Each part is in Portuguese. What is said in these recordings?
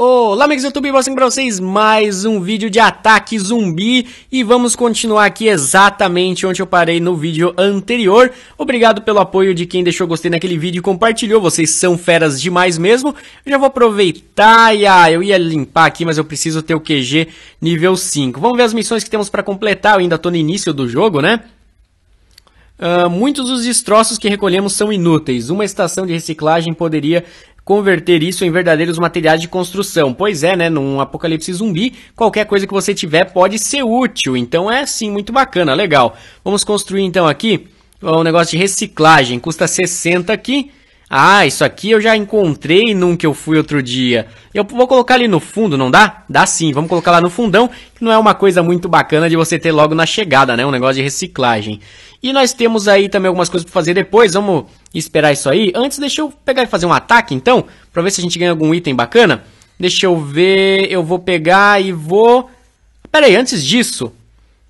Olá amigos do YouTube, mostrando pra vocês mais um vídeo de ataque zumbi e vamos continuar aqui exatamente onde eu parei no vídeo anterior. Obrigado pelo apoio de quem deixou gostei naquele vídeo e compartilhou, vocês são feras demais mesmo. Eu já vou aproveitar e ah, eu ia limpar aqui, mas eu preciso ter o QG nível 5. Vamos ver as missões que temos pra completar, eu ainda tô no início do jogo, né? Uh, muitos dos destroços que recolhemos são inúteis. Uma estação de reciclagem poderia converter isso em verdadeiros materiais de construção. Pois é, né? Num apocalipse zumbi, qualquer coisa que você tiver pode ser útil. Então é sim muito bacana, legal. Vamos construir então aqui um negócio de reciclagem. Custa 60 aqui. Ah, isso aqui eu já encontrei num que eu fui outro dia. Eu vou colocar ali no fundo, não dá? Dá sim, vamos colocar lá no fundão, que não é uma coisa muito bacana de você ter logo na chegada, né? Um negócio de reciclagem. E nós temos aí também algumas coisas para fazer depois, vamos esperar isso aí. Antes, deixa eu pegar e fazer um ataque, então, para ver se a gente ganha algum item bacana. Deixa eu ver, eu vou pegar e vou... Pera aí, antes disso,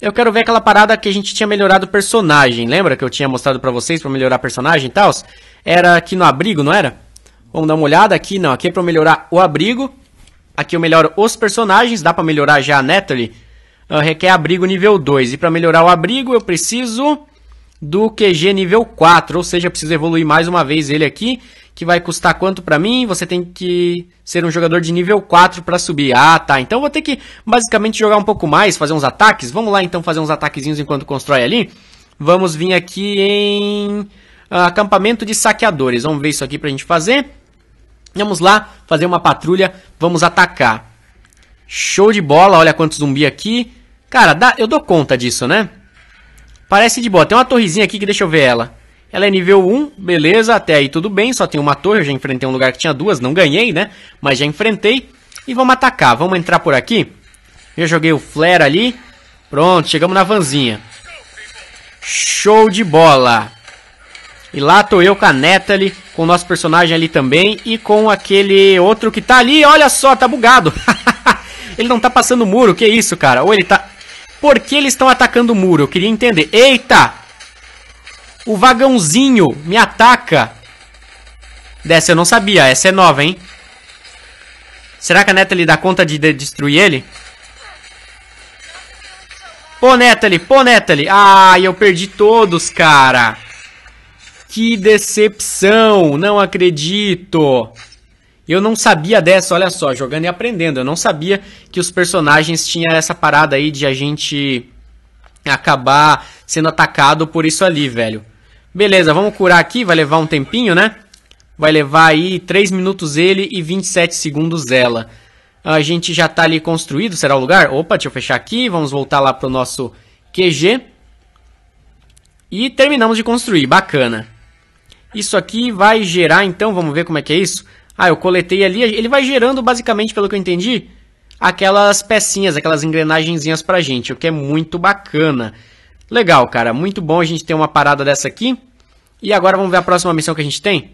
eu quero ver aquela parada que a gente tinha melhorado o personagem. Lembra que eu tinha mostrado para vocês para melhorar personagem e tal? Era aqui no abrigo, não era? Vamos dar uma olhada aqui, não. Aqui é pra eu melhorar o abrigo. Aqui eu melhoro os personagens. Dá pra melhorar já a Natalie. Uh, requer abrigo nível 2. E pra melhorar o abrigo eu preciso do QG nível 4. Ou seja, eu preciso evoluir mais uma vez ele aqui que vai custar quanto para mim? Você tem que ser um jogador de nível 4 para subir. Ah, tá. Então vou ter que basicamente jogar um pouco mais, fazer uns ataques. Vamos lá então fazer uns ataquezinhos enquanto constrói ali. Vamos vir aqui em ah, acampamento de saqueadores. Vamos ver isso aqui pra gente fazer. Vamos lá fazer uma patrulha, vamos atacar. Show de bola, olha quanto zumbi aqui. Cara, dá, eu dou conta disso, né? Parece de boa. Tem uma torrezinha aqui que deixa eu ver ela. Ela é nível 1, beleza, até aí tudo bem, só tem uma torre, eu já enfrentei um lugar que tinha duas, não ganhei, né? Mas já enfrentei. E vamos atacar, vamos entrar por aqui. Já joguei o flare ali. Pronto, chegamos na vanzinha. Show de bola! E lá tô eu com a Natalie, com o nosso personagem ali também e com aquele outro que tá ali, olha só, tá bugado. ele não tá passando o muro, que isso, cara? Ou ele tá... Por que eles estão atacando o muro? Eu queria entender. Eita! O vagãozinho me ataca. Dessa eu não sabia. Essa é nova, hein? Será que a Nathalie dá conta de, de destruir ele? Pô, Natalie, pô, Natalie. Ai, eu perdi todos, cara. Que decepção. Não acredito. Eu não sabia dessa, olha só, jogando e aprendendo. Eu não sabia que os personagens tinham essa parada aí de a gente acabar sendo atacado por isso ali, velho. Beleza, vamos curar aqui, vai levar um tempinho, né? Vai levar aí 3 minutos ele e 27 segundos ela. A gente já tá ali construído, será o lugar? Opa, deixa eu fechar aqui, vamos voltar lá pro nosso QG. E terminamos de construir, bacana. Isso aqui vai gerar, então, vamos ver como é que é isso? Ah, eu coletei ali, ele vai gerando basicamente, pelo que eu entendi, aquelas pecinhas, aquelas engrenagenzinhas pra gente, o que é muito bacana. Legal, cara, muito bom a gente ter uma parada dessa aqui. E agora vamos ver a próxima missão que a gente tem?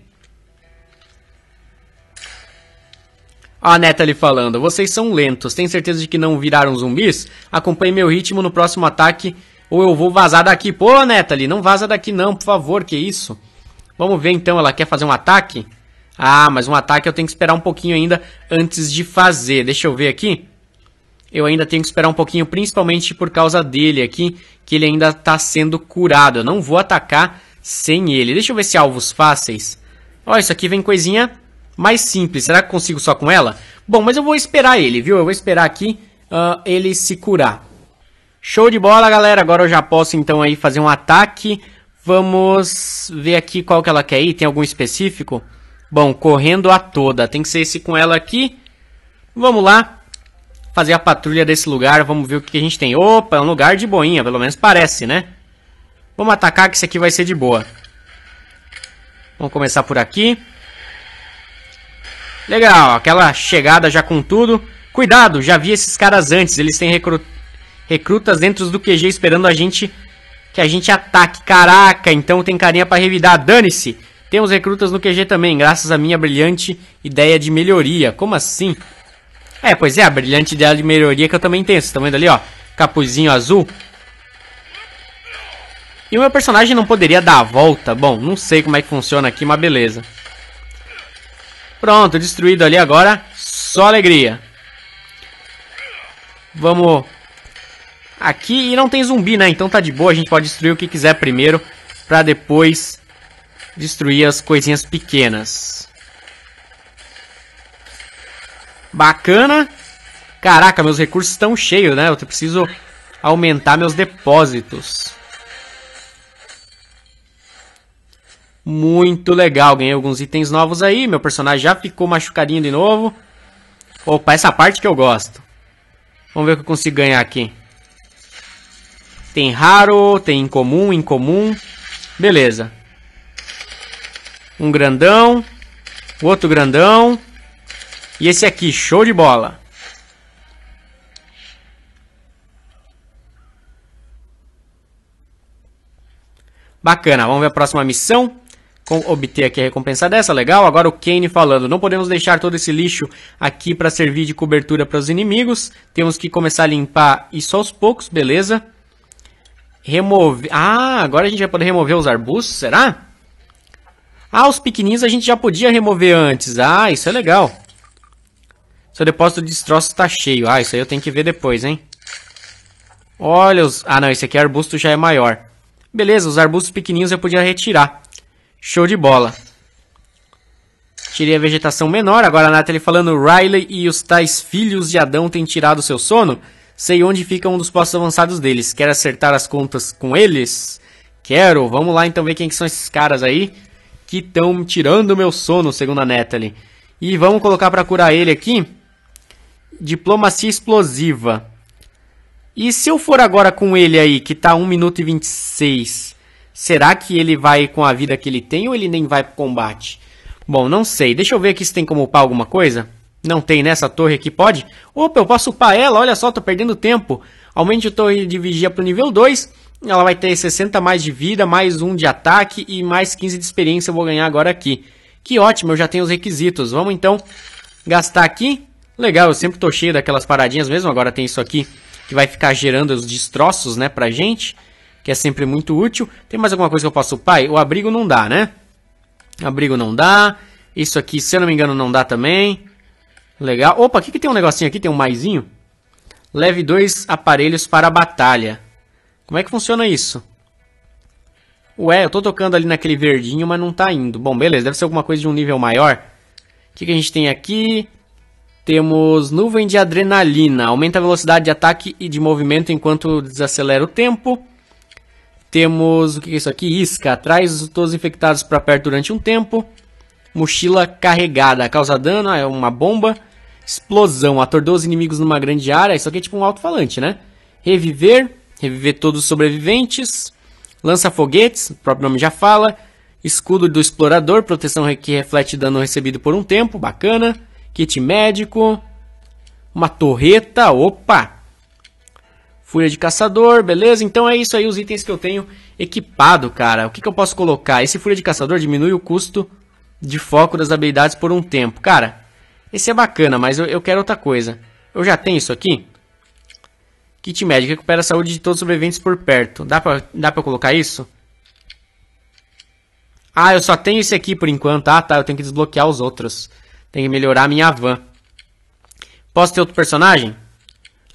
A Neta ali falando, vocês são lentos, tem certeza de que não viraram zumbis? Acompanhe meu ritmo no próximo ataque ou eu vou vazar daqui. Pô, ali. não vaza daqui não, por favor, que isso? Vamos ver então, ela quer fazer um ataque? Ah, mas um ataque eu tenho que esperar um pouquinho ainda antes de fazer. Deixa eu ver aqui. Eu ainda tenho que esperar um pouquinho, principalmente por causa dele aqui, que ele ainda está sendo curado. Eu não vou atacar sem ele. Deixa eu ver se alvos fáceis. Ó, isso aqui vem coisinha mais simples. Será que consigo só com ela? Bom, mas eu vou esperar ele, viu? Eu vou esperar aqui uh, ele se curar. Show de bola, galera. Agora eu já posso, então, aí fazer um ataque. Vamos ver aqui qual que ela quer ir. Tem algum específico? Bom, correndo a toda. Tem que ser esse com ela aqui. Vamos lá. Fazer a patrulha desse lugar. Vamos ver o que a gente tem. Opa, é um lugar de boinha. Pelo menos parece, né? Vamos atacar que isso aqui vai ser de boa. Vamos começar por aqui. Legal, aquela chegada já com tudo. Cuidado, já vi esses caras antes. Eles têm recru... recrutas dentro do QG esperando a gente que a gente ataque. Caraca, então tem carinha para revidar. Dane-se. Temos recrutas no QG também, graças à minha brilhante ideia de melhoria. Como assim? É, pois é, a brilhante ideia de melhoria que eu também tenho. Vocês estão vendo ali, ó? Capuzinho azul. E o meu personagem não poderia dar a volta? Bom, não sei como é que funciona aqui, mas beleza. Pronto, destruído ali agora. Só alegria. Vamos aqui. E não tem zumbi, né? Então tá de boa. A gente pode destruir o que quiser primeiro. Pra depois destruir as coisinhas pequenas. Bacana. Caraca, meus recursos estão cheios, né? Eu preciso aumentar meus depósitos. Muito legal, ganhei alguns itens novos aí, meu personagem já ficou machucadinho de novo. Opa, essa parte que eu gosto. Vamos ver o que eu consigo ganhar aqui. Tem raro, tem incomum, incomum. Beleza. Um grandão. Outro grandão. E esse aqui, show de bola. Bacana, vamos ver a próxima missão com, obter aqui a recompensa dessa, legal. Agora o Kane falando, não podemos deixar todo esse lixo aqui para servir de cobertura para os inimigos. Temos que começar a limpar isso aos poucos, beleza. Remover... Ah, agora a gente vai poder remover os arbustos, será? Ah, os pequeninos a gente já podia remover antes. Ah, isso é legal. Seu depósito de destroços está cheio. Ah, isso aí eu tenho que ver depois, hein. Olha os... Ah, não, esse aqui é arbusto já é maior. Beleza, os arbustos pequeninos eu podia retirar. Show de bola. Tirei a vegetação menor, agora a Natalie falando, Riley e os tais filhos de Adão têm tirado seu sono? Sei onde fica um dos postos avançados deles. Quer acertar as contas com eles? Quero. Vamos lá então ver quem que são esses caras aí que estão tirando meu sono, segundo a Natalie. E vamos colocar para curar ele aqui. Diplomacia explosiva. E se eu for agora com ele aí, que tá 1 minuto e 26 Será que ele vai com a vida que ele tem ou ele nem vai pro combate? Bom, não sei. Deixa eu ver aqui se tem como upar alguma coisa. Não tem nessa torre aqui, pode? Opa, eu posso upar ela, olha só, tô perdendo tempo. Aumente a torre de vigia pro nível 2. Ela vai ter 60 mais de vida, mais 1 de ataque e mais 15 de experiência eu vou ganhar agora aqui. Que ótimo, eu já tenho os requisitos. Vamos então gastar aqui. Legal, eu sempre tô cheio daquelas paradinhas mesmo, agora tem isso aqui que vai ficar gerando os destroços, né, pra gente que é sempre muito útil. Tem mais alguma coisa que eu posso... Pai, o abrigo não dá, né? Abrigo não dá. Isso aqui, se eu não me engano, não dá também. Legal. Opa, o que, que tem um negocinho aqui? Tem um maisinho? Leve dois aparelhos para a batalha. Como é que funciona isso? Ué, eu tô tocando ali naquele verdinho, mas não tá indo. Bom, beleza, deve ser alguma coisa de um nível maior. O que, que a gente tem aqui? Temos nuvem de adrenalina. Aumenta a velocidade de ataque e de movimento enquanto desacelera o tempo. Temos, o que é isso aqui? Isca, traz todos infectados para perto durante um tempo. Mochila carregada, causa dano, é uma bomba. Explosão, atordoa os inimigos numa grande área. Isso aqui é tipo um alto-falante, né? Reviver, reviver todos os sobreviventes. Lança foguetes, o próprio nome já fala. Escudo do explorador, proteção que reflete dano recebido por um tempo, bacana. Kit médico. Uma torreta, opa! Fúria de caçador, beleza? Então é isso aí, os itens que eu tenho equipado, cara. O que, que eu posso colocar? Esse fúria de caçador diminui o custo de foco das habilidades por um tempo. Cara, esse é bacana, mas eu, eu quero outra coisa. Eu já tenho isso aqui? Kit médico, recupera a saúde de todos os sobreviventes por perto. Dá pra, dá pra colocar isso? Ah, eu só tenho esse aqui por enquanto. Ah, tá, eu tenho que desbloquear os outros. Tenho que melhorar a minha van. Posso ter outro personagem?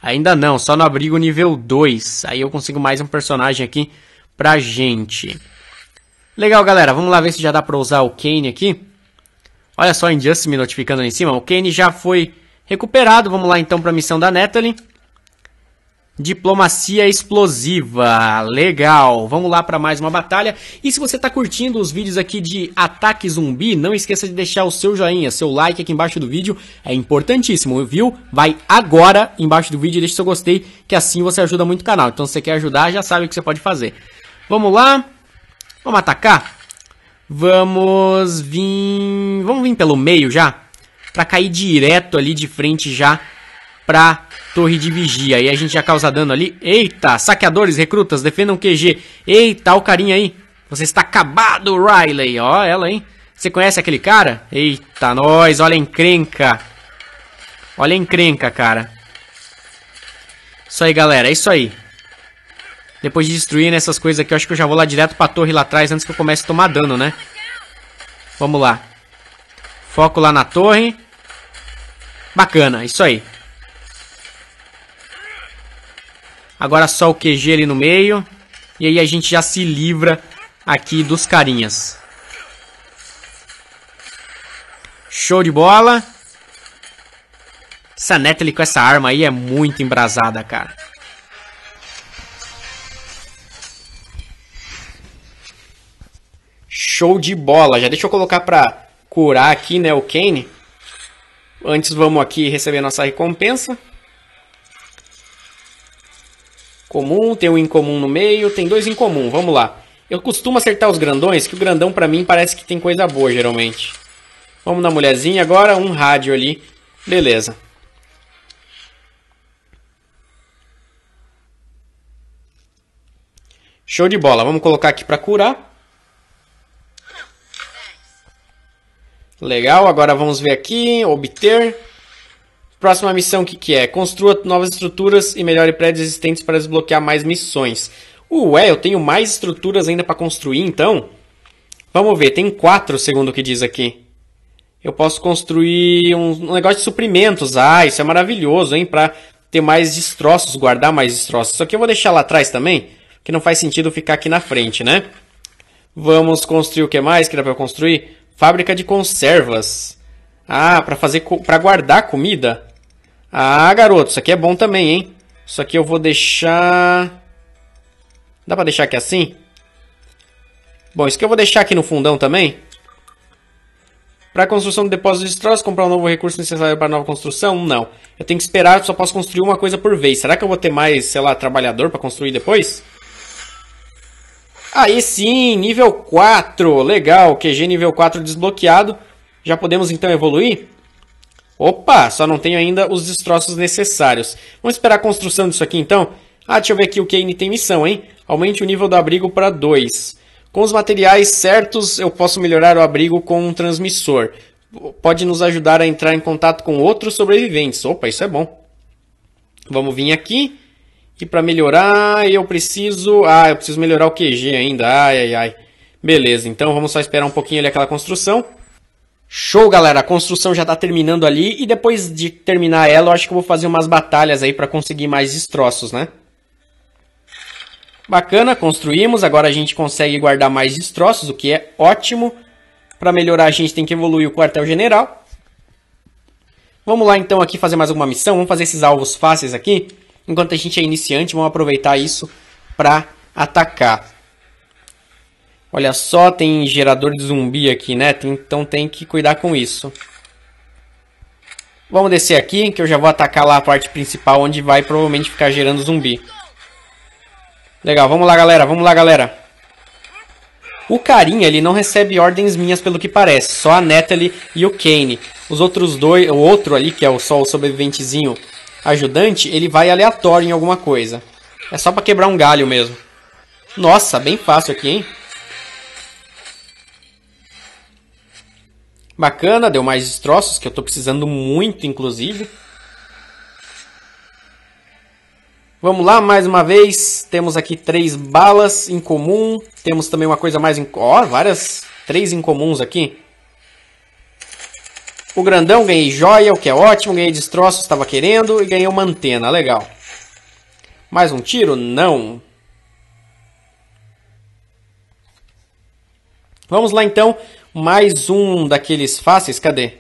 Ainda não, só no abrigo nível 2. Aí eu consigo mais um personagem aqui pra gente. Legal, galera. Vamos lá ver se já dá pra usar o Kane aqui. Olha só a Injustice me notificando ali em cima. O Kane já foi recuperado. Vamos lá então pra missão da Natalie. Diplomacia explosiva, legal. Vamos lá para mais uma batalha. E se você está curtindo os vídeos aqui de ataque zumbi, não esqueça de deixar o seu joinha, seu like aqui embaixo do vídeo, é importantíssimo, viu? Vai agora embaixo do vídeo e deixa seu gostei, que assim você ajuda muito o canal. Então se você quer ajudar, já sabe o que você pode fazer. Vamos lá. Vamos atacar. Vamos vir, vamos vir pelo meio já, para cair direto ali de frente já pra torre de vigia. E a gente já causa dano ali. Eita, saqueadores, recrutas, defendam QG. Eita, o carinha aí. Você está acabado, Riley. Ó, ela, hein. Você conhece aquele cara? Eita, nós, olha a encrenca. Olha a encrenca, cara. Isso aí, galera, é isso aí. Depois de destruir essas coisas aqui, eu acho que eu já vou lá direto pra torre lá atrás antes que eu comece a tomar dano, né? Vamos lá. Foco lá na torre. Bacana, isso aí. Agora só o QG ali no meio. E aí a gente já se livra aqui dos carinhas. Show de bola. Essa Natalie com essa arma aí é muito embrasada, cara. Show de bola. Já deixa eu colocar pra curar aqui, né, o Kane. Antes vamos aqui receber nossa recompensa. Comum, tem um incomum no meio, tem dois incomum, vamos lá. Eu costumo acertar os grandões, que o grandão para mim parece que tem coisa boa, geralmente. Vamos na mulherzinha agora, um rádio ali. Beleza. Show de bola. Vamos colocar aqui para curar. Legal, agora vamos ver aqui, obter. Próxima missão que, que é? Construa novas estruturas e melhore prédios existentes para desbloquear mais missões. Ué, uh, eu tenho mais estruturas ainda para construir, então? Vamos ver, tem quatro, segundo o que diz aqui. Eu posso construir um, negócio de suprimentos. Ah, isso é maravilhoso, hein? Para ter mais destroços, guardar mais destroços. Isso aqui eu vou deixar lá atrás também, que não faz sentido ficar aqui na frente, né? Vamos construir o que mais que dá para construir? Fábrica de conservas. Ah, para fazer para guardar comida. Ah, garoto, isso aqui é bom também, hein? Isso aqui eu vou deixar... Dá pra deixar aqui assim? Bom, isso que eu vou deixar aqui no fundão também. Para a construção do depósito de destroços, comprar um novo recurso necessário para nova construção? Não. Eu tenho que esperar, só posso construir uma coisa por vez. Será que eu vou ter mais, sei lá, trabalhador para construir depois? Aí sim, nível 4. Legal, QG nível 4 desbloqueado. Já podemos então evoluir? Opa, só não tenho ainda os destroços necessários. Vamos esperar a construção disso aqui então? Ah, deixa eu ver aqui o Kane tem missão, hein? Aumente o nível do abrigo para 2. Com os materiais certos, eu posso melhorar o abrigo com um transmissor. Pode nos ajudar a entrar em contato com outros sobreviventes. Opa, isso é bom. Vamos vir aqui. E para melhorar, eu preciso... Ah, eu preciso melhorar o QG ainda. Ai, ai, ai. Beleza, então vamos só esperar um pouquinho ali aquela construção. Show, galera. A construção já tá terminando ali. E depois de terminar ela, eu acho que eu vou fazer umas batalhas aí para conseguir mais destroços, né? Bacana, construímos. Agora a gente consegue guardar mais destroços, o que é ótimo. Para melhorar, a gente tem que evoluir o quartel-general. Vamos lá, então, aqui fazer mais alguma missão. Vamos fazer esses alvos fáceis aqui. Enquanto a gente é iniciante, vamos aproveitar isso para atacar. Olha só, tem gerador de zumbi aqui, né? Tem, então tem que cuidar com isso. Vamos descer aqui, que eu já vou atacar lá a parte principal, onde vai provavelmente ficar gerando zumbi. Legal, vamos lá, galera. Vamos lá, galera. O carinha, ele não recebe ordens minhas, pelo que parece. Só a Natalie e o Kane. Os outros dois... O outro ali, que é o só o sobreviventezinho ajudante, ele vai aleatório em alguma coisa. É só pra quebrar um galho mesmo. Nossa, bem fácil aqui, hein? Bacana, deu mais destroços, que eu tô precisando muito, inclusive. Vamos lá, mais uma vez. Temos aqui três balas em comum. Temos também uma coisa mais... Ó, oh, várias... Três incomuns aqui. O grandão ganhei joia, o que é ótimo. Ganhei destroços, estava querendo. E ganhei uma antena, legal. Mais um tiro? Não. Vamos lá, então. Mais um daqueles fáceis, cadê?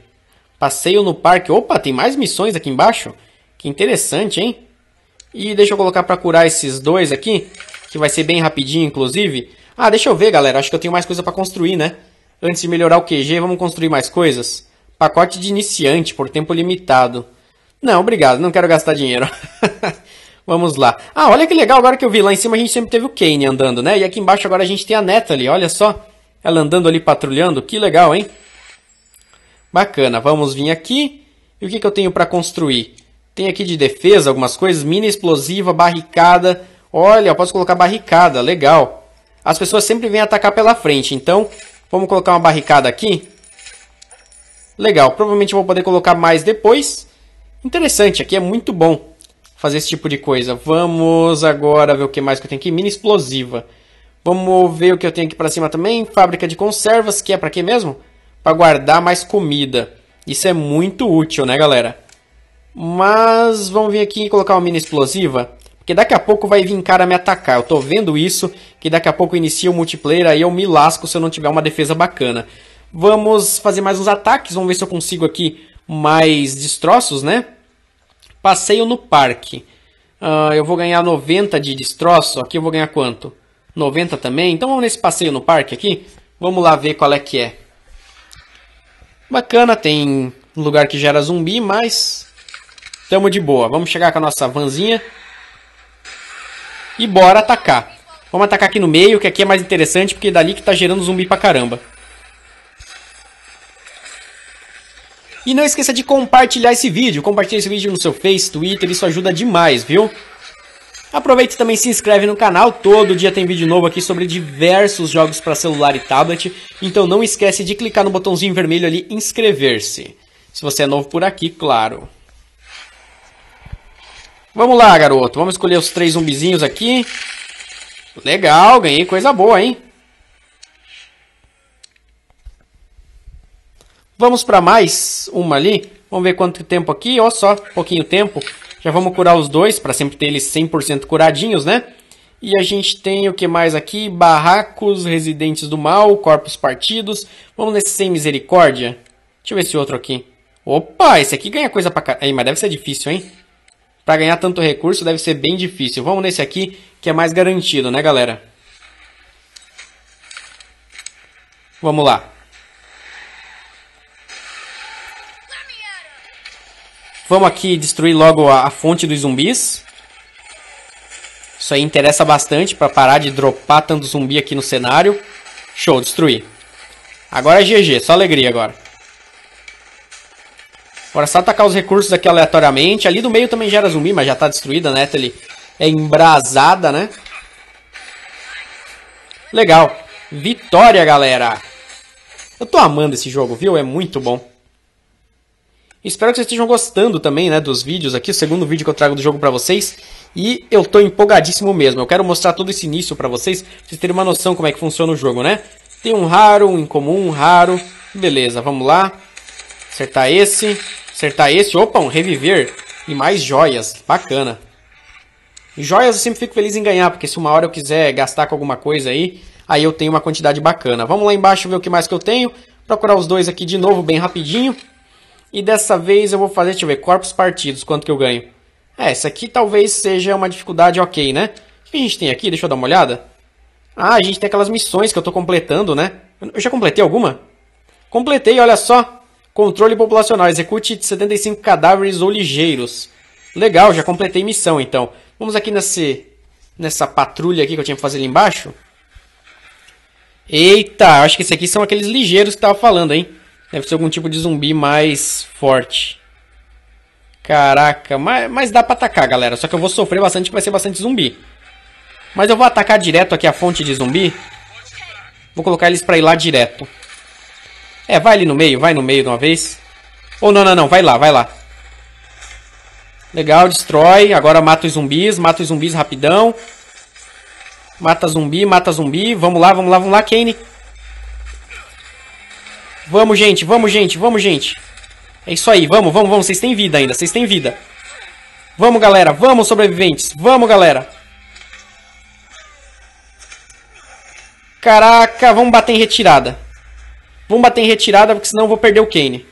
Passeio no parque. Opa, tem mais missões aqui embaixo? Que interessante, hein? E deixa eu colocar para curar esses dois aqui, que vai ser bem rapidinho, inclusive. Ah, deixa eu ver, galera. Acho que eu tenho mais coisa para construir, né? Antes de melhorar o QG, vamos construir mais coisas? Pacote de iniciante, por tempo limitado. Não, obrigado. Não quero gastar dinheiro. Vamos lá. Ah, olha que legal agora que eu vi. Lá em cima a gente sempre teve o Kane andando, né? E aqui embaixo agora a gente tem a Natalie, olha só. Ela andando ali patrulhando, que legal, hein? Bacana, vamos vir aqui. E o que, que eu tenho para construir? Tem aqui de defesa algumas coisas, mina explosiva, barricada. Olha, eu posso colocar barricada, legal. As pessoas sempre vêm atacar pela frente, então vamos colocar uma barricada aqui. Legal, provavelmente vou poder colocar mais depois. Interessante, aqui é muito bom fazer esse tipo de coisa. Vamos agora ver o que mais que eu tenho aqui. Mina explosiva. Vamos ver o que eu tenho aqui para cima também. Fábrica de conservas, que é para quê mesmo? Para guardar mais comida. Isso é muito útil, né, galera? Mas vamos vir aqui e colocar uma mina explosiva. Porque daqui a pouco vai vir cara me atacar. Eu tô vendo isso, que daqui a pouco inicia o multiplayer, aí eu me lasco se eu não tiver uma defesa bacana. Vamos fazer mais uns ataques, vamos ver se eu consigo aqui mais destroços, né? Passeio no parque. Uh, eu vou ganhar 90 de destroço, aqui eu vou ganhar quanto? 90 também. Então vamos nesse passeio no parque aqui. Vamos lá ver qual é que é. Bacana, tem um lugar que gera zumbi, mas tamo de boa. Vamos chegar com a nossa vanzinha e bora atacar. Vamos atacar aqui no meio, que aqui é mais interessante, porque é dali que tá gerando zumbi pra caramba. E não esqueça de compartilhar esse vídeo. Compartilhe esse vídeo no seu Face, Twitter, isso ajuda demais, viu? Aproveite e também se inscreve no canal, todo dia tem vídeo novo aqui sobre diversos jogos para celular e tablet, então não esquece de clicar no botãozinho vermelho ali inscrever-se. Se você é novo por aqui, claro. Vamos lá, garoto, vamos escolher os três zumbizinhos aqui. Legal, ganhei coisa boa, hein? Vamos para mais uma ali. Vamos ver quanto tempo aqui. Ó só, pouquinho tempo. Já vamos curar os dois, para sempre ter eles 100% curadinhos, né? E a gente tem o que mais aqui? Barracos, residentes do mal, corpos partidos. Vamos nesse sem misericórdia. Deixa eu ver esse outro aqui. Opa, esse aqui ganha coisa pra caralho. Mas deve ser difícil, hein? Pra ganhar tanto recurso deve ser bem difícil. Vamos nesse aqui, que é mais garantido, né, galera? Vamos lá. Vamos aqui destruir logo a, a fonte dos zumbis. Isso aí interessa bastante para parar de dropar tanto zumbi aqui no cenário. Show, destruir. Agora é GG, só alegria agora. Agora é só atacar os recursos aqui aleatoriamente. Ali do meio também gera zumbi, mas já tá destruída, né? Então ele é embrasada, né? Legal. Vitória, galera. Eu tô amando esse jogo, viu? É muito bom. Espero que vocês estejam gostando também, né, dos vídeos aqui, o segundo vídeo que eu trago do jogo para vocês. E eu tô empolgadíssimo mesmo. Eu quero mostrar todo esse início para vocês, pra vocês terem uma noção como é que funciona o jogo, né? Tem um raro, um incomum, um raro. Beleza, vamos lá. Acertar esse, acertar esse. Opa, um reviver e mais joias. Bacana. joias eu sempre fico feliz em ganhar, porque se uma hora eu quiser gastar com alguma coisa aí, aí eu tenho uma quantidade bacana. Vamos lá embaixo ver o que mais que eu tenho. Procurar os dois aqui de novo bem rapidinho. E dessa vez eu vou fazer, deixa eu ver, corpos partidos, quanto que eu ganho? É, essa aqui talvez seja uma dificuldade ok, né? O que a gente tem aqui? Deixa eu dar uma olhada. Ah, a gente tem aquelas missões que eu tô completando, né? Eu já completei alguma? Completei, olha só. Controle populacional, execute 75 cadáveres ou ligeiros. Legal, já completei missão então. Vamos aqui nesse, nessa patrulha aqui que eu tinha que fazer ali embaixo. Eita, acho que esses aqui são aqueles ligeiros que tava falando, hein? Deve ser algum tipo de zumbi mais forte. Caraca, mas, mas dá pra atacar, galera. Só que eu vou sofrer bastante, vai ser bastante zumbi. Mas eu vou atacar direto aqui a fonte de zumbi. Vou colocar eles pra ir lá direto. É, vai ali no meio, vai no meio de uma vez. Ou oh, não, não, não, vai lá, vai lá. Legal, destrói. Agora mata os zumbis, mata os zumbis rapidão. Mata zumbi, mata zumbi. Vamos lá, vamos lá, vamos lá, Kane. Vamos, gente, vamos, gente, vamos, gente. É isso aí, vamos, vamos, vamos. Vocês têm vida ainda, vocês têm vida. Vamos, galera, vamos, sobreviventes. Vamos, galera. Caraca, vamos bater em retirada. Vamos bater em retirada, porque senão eu vou perder o Kane.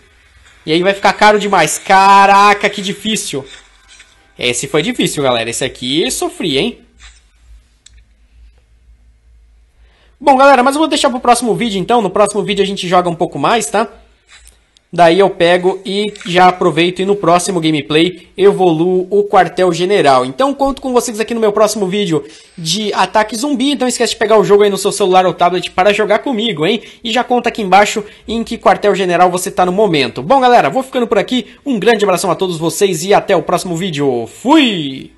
E aí vai ficar caro demais. Caraca, que difícil. Esse foi difícil, galera. Esse aqui sofri, hein? Bom, galera, mas eu vou deixar pro próximo vídeo, então. No próximo vídeo a gente joga um pouco mais, tá? Daí eu pego e já aproveito e no próximo gameplay evoluo o quartel general. Então conto com vocês aqui no meu próximo vídeo de ataque zumbi. Então esquece de pegar o jogo aí no seu celular ou tablet para jogar comigo, hein? E já conta aqui embaixo em que quartel general você está no momento. Bom galera, vou ficando por aqui. Um grande abração a todos vocês e até o próximo vídeo. Fui!